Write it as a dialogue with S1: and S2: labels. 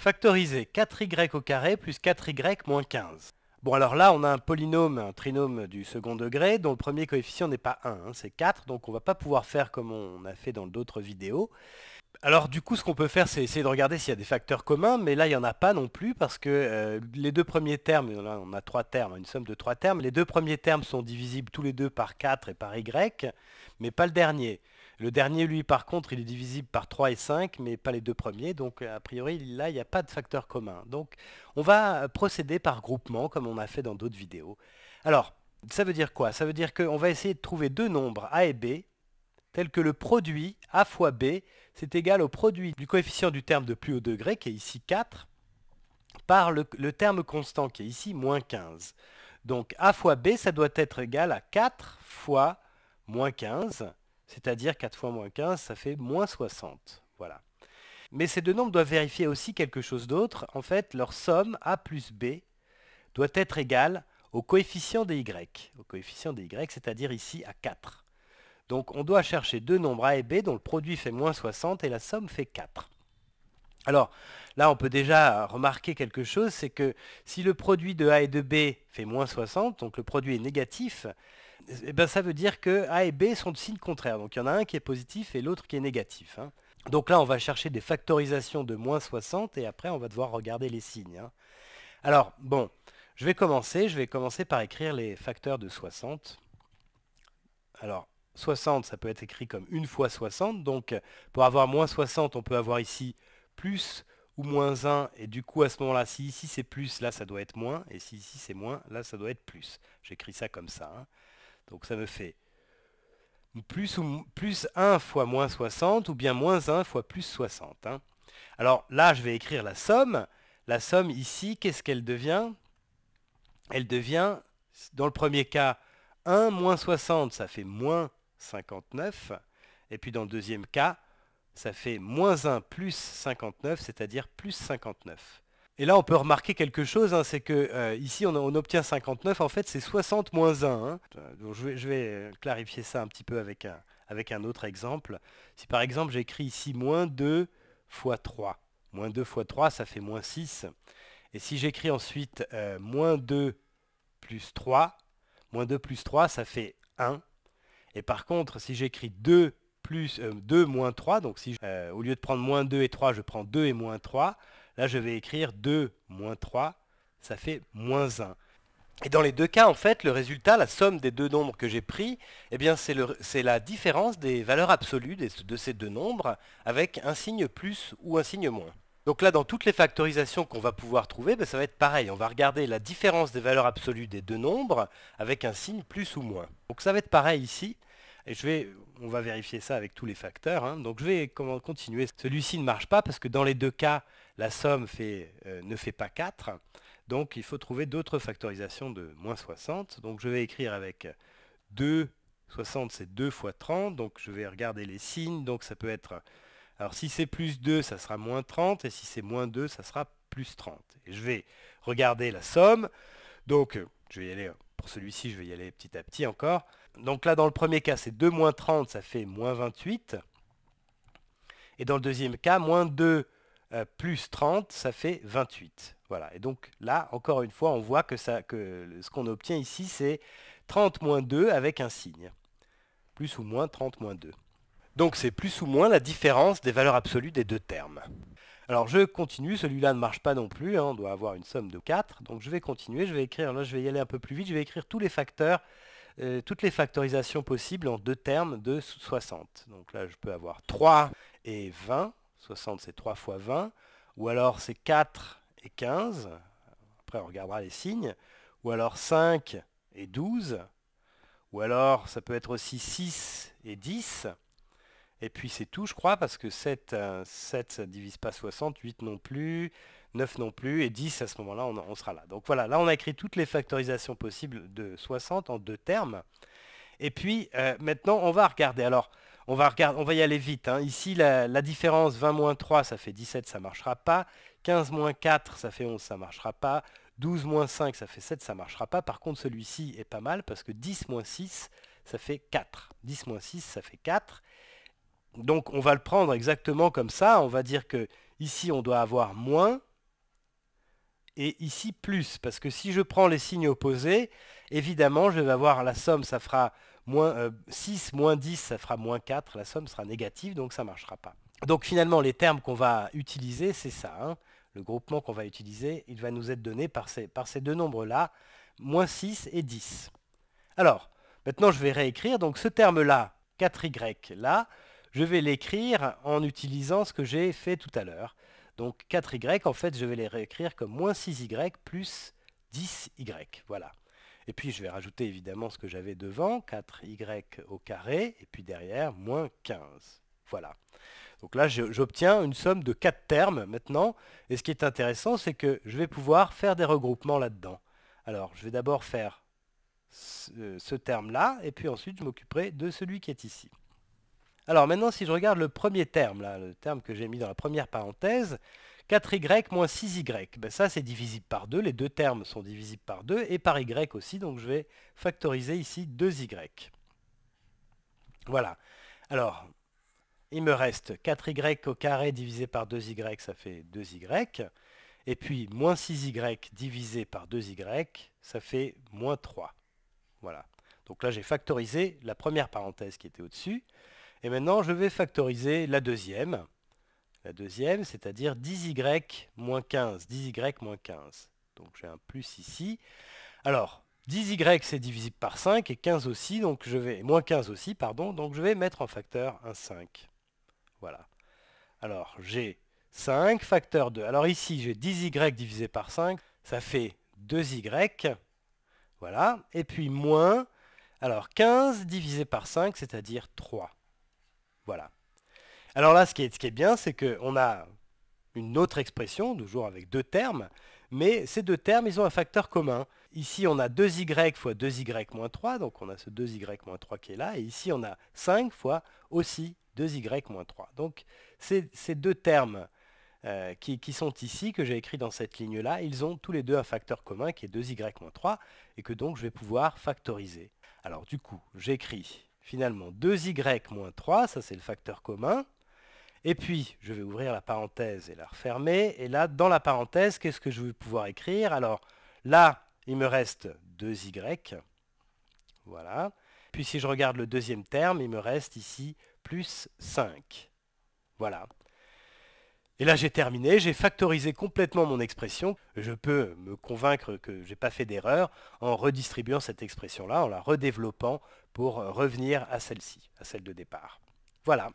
S1: Factoriser 4y au carré plus 4y moins 15. Bon alors là, on a un polynôme, un trinôme du second degré, dont le premier coefficient n'est pas 1, hein, c'est 4, donc on ne va pas pouvoir faire comme on a fait dans d'autres vidéos. Alors du coup, ce qu'on peut faire, c'est essayer de regarder s'il y a des facteurs communs, mais là, il n'y en a pas non plus, parce que euh, les deux premiers termes, on a trois termes, une somme de trois termes, les deux premiers termes sont divisibles tous les deux par 4 et par y, mais pas le dernier. Le dernier, lui, par contre, il est divisible par 3 et 5, mais pas les deux premiers. Donc, euh, a priori, là, il n'y a pas de facteur commun. Donc, on va euh, procéder par groupement, comme on a fait dans d'autres vidéos. Alors, ça veut dire quoi Ça veut dire qu'on va essayer de trouver deux nombres, A et B, tels que le produit A fois B, c'est égal au produit du coefficient du terme de plus haut degré, qui est ici 4, par le, terme constant, qui est ici moins 15. Donc A fois B, ça doit être égal à 4 fois moins 15, c'est-à-dire 4 fois moins 15, ça fait moins 60. Voilà. Mais ces deux nombres doivent vérifier aussi quelque chose d'autre. En fait, leur somme A plus B doit être égale au coefficient des Y. Au coefficient des Y, c'est-à-dire ici à 4. Donc on doit chercher deux nombres A et B dont le produit fait moins 60 et la somme fait 4. Alors là, on peut déjà remarquer quelque chose, c'est que si le produit de A et de B fait moins 60, donc le produit est négatif, eh bien ça veut dire que A et B sont de signes contraires. Donc il y en a un qui est positif et l'autre qui est négatif. Hein. Donc là, on va chercher des factorisations de moins 60 et après, on va devoir regarder les signes. Hein. Alors, bon, je vais commencer. Je vais commencer par écrire les facteurs de 60. Alors, 60, ça peut être écrit comme 1 fois 60. Donc, pour avoir moins 60, on peut avoir ici plus ou moins 1. Et du coup, à ce moment-là, si ici c'est plus, là, ça doit être moins. Et si ici c'est moins, là, ça doit être plus. J'écris ça comme ça. Hein. Donc ça me fait plus, plus 1 fois moins 60, ou bien moins 1 fois plus 60. Hein. Alors là, je vais écrire la somme. La somme ici, qu'est-ce qu'elle devient Elle devient, dans le premier cas, 1 moins 60, ça fait moins 59. Et puis dans le deuxième cas, ça fait moins 1 plus 59, c'est-à-dire plus 59. Et là, on peut remarquer quelque chose, hein, c'est que euh, ici, on, obtient 59, en fait, c'est 60 moins 1. Hein. je, vais, euh, clarifier ça un petit peu avec un, autre exemple. Si par exemple, j'écris ici moins 2 fois 3, moins 2 fois 3, ça fait moins 6. Et si j'écris ensuite euh, moins 2 plus 3, moins 2 plus 3, ça fait 1. Et par contre, si j'écris 2 plus 2 moins 3, donc au lieu de prendre moins 2 et 3, je prends 2 et moins 3, Là, je vais écrire 2 moins 3, ça fait moins 1. Et dans les deux cas, en fait, le résultat, la somme des deux nombres que j'ai pris, eh bien, c'est la différence des valeurs absolues de ces deux nombres avec un signe plus ou un signe moins. Donc là, dans toutes les factorisations qu'on va pouvoir trouver, ben, ça va être pareil. On va regarder la différence des valeurs absolues des deux nombres avec un signe plus ou moins. Donc ça va être pareil ici. Et on va vérifier ça avec tous les facteurs. Hein. Donc je vais continuer. Celui-ci ne marche pas parce que dans les deux cas, la somme euh, ne fait pas 4. Donc il faut trouver d'autres factorisations de moins 60. Donc je vais écrire avec 2, 60 c'est 2 fois 30. Donc je vais regarder les signes. Donc ça peut être... Alors si c'est plus 2, ça sera moins 30. Et si c'est moins 2, ça sera plus 30. Et je vais regarder la somme. Donc je vais y aller, pour celui-ci, je vais y aller petit à petit encore. Donc là, dans le premier cas, c'est 2 moins 30, ça fait moins 28. Et dans le deuxième cas, moins 2 euh, plus 30, ça fait 28. Voilà. Et donc là, encore une fois, on voit que, ça, que ce qu'on obtient ici, c'est 30 moins 2 avec un signe. Plus ou moins 30 moins 2. Donc c'est plus ou moins la différence des valeurs absolues des deux termes. Alors je continue, celui-là ne marche pas non plus, hein, on doit avoir une somme de 4. Donc je vais continuer, je vais écrire, là je vais y aller un peu plus vite, je vais écrire tous les facteurs euh, toutes les factorisations possibles en deux termes de 60. Donc là, je peux avoir 3 et 20. 60, c'est 3 fois 20. Ou alors, c'est 4 et 15. Après, on regardera les signes. Ou alors, 5 et 12. Ou alors, ça peut être aussi 6 et 10. Et puis, c'est tout, je crois, parce que 7, 7 euh, ça ne divise pas 60, 8 non plus. 9 non plus, et 10 à ce moment-là, on, sera là. Donc voilà, là on a écrit toutes les factorisations possibles de 60 en deux termes. Et puis euh, maintenant, on va regarder. Alors, on va, regarder, on va y aller vite. Hein. Ici, la, différence 20 3, ça fait 17, ça ne marchera pas. 15 4, ça fait 11, ça ne marchera pas. 12 5, ça fait 7, ça ne marchera pas. Par contre, celui-ci est pas mal parce que 10 6, ça fait 4. 10 6, ça fait 4. Donc on va le prendre exactement comme ça. On va dire que ici, on doit avoir moins et ici plus, parce que si je prends les signes opposés, évidemment, je vais avoir la somme, ça fera 6 moins 10, euh, ça fera moins 4, la somme sera négative, donc ça ne marchera pas. Donc finalement, les termes qu'on va utiliser, c'est ça. Hein. Le groupement qu'on va utiliser, il va nous être donné par ces, par ces deux nombres-là, moins 6 et 10. Alors, maintenant je vais réécrire, donc ce terme-là, 4y, là, je vais l'écrire en utilisant ce que j'ai fait tout à l'heure. Donc 4y, en fait, je vais les réécrire comme moins 6y plus 10y. Voilà. Et puis je vais rajouter évidemment ce que j'avais devant, 4y au carré, et puis derrière, moins 15. Voilà. Donc là, j'obtiens une somme de 4 termes maintenant. Et ce qui est intéressant, c'est que je vais pouvoir faire des regroupements là-dedans. Alors, je vais d'abord faire ce, euh, ce terme-là, et puis ensuite, je m'occuperai de celui qui est ici. Alors maintenant, si je regarde le premier terme, le terme que j'ai mis dans la première parenthèse, 4y moins 6y, ben, ça c'est divisible par 2, les deux termes sont divisibles par 2, et par y aussi, donc je vais factoriser ici 2y. Voilà. Alors, il me reste 4y au carré divisé par 2y, ça fait 2y. Et puis, moins 6y divisé par 2y, ça fait moins 3. Voilà. Donc là, j'ai factorisé la première parenthèse qui était au-dessus. Et maintenant, je vais factoriser la deuxième. La deuxième, c'est-à-dire 10y moins 15. 10y 15. Donc j'ai un plus ici. Alors, 10y c'est divisible par 5 et 15 aussi, donc je vais, moins 15 aussi, pardon, donc je vais mettre en facteur un 5. Voilà. Alors j'ai 5 facteur 2. Alors ici j'ai 10y divisé par 5, ça fait 2y. Voilà. Et puis moins, alors 15 divisé par 5, c'est-à-dire 3. Voilà. Alors là, ce qui est, bien, c'est qu'on a une autre expression, toujours avec deux termes, mais ces deux termes, ils ont un facteur commun. Ici, on a 2y fois 2y moins 3, donc on a ce 2y moins 3 qui est là, et ici, on a 5 fois aussi 2y moins 3. Donc ces, deux termes euh, qui, qui, sont ici, que j'ai écrits dans cette ligne-là, ils ont tous les deux un facteur commun qui est 2y moins 3, et que donc je vais pouvoir factoriser. Alors du coup, j'écris finalement 2y moins 3, ça c'est le facteur commun. Et puis, je vais ouvrir la parenthèse et la refermer. Et là, dans la parenthèse, qu'est-ce que je vais pouvoir écrire Alors là, il me reste 2y. Voilà. Puis si je regarde le deuxième terme, il me reste ici plus 5. Voilà. Et là, j'ai terminé, j'ai factorisé complètement mon expression. Je peux me convaincre que je n'ai pas fait d'erreur en redistribuant cette expression-là, en la redéveloppant pour revenir à celle-ci, à celle de départ. Voilà.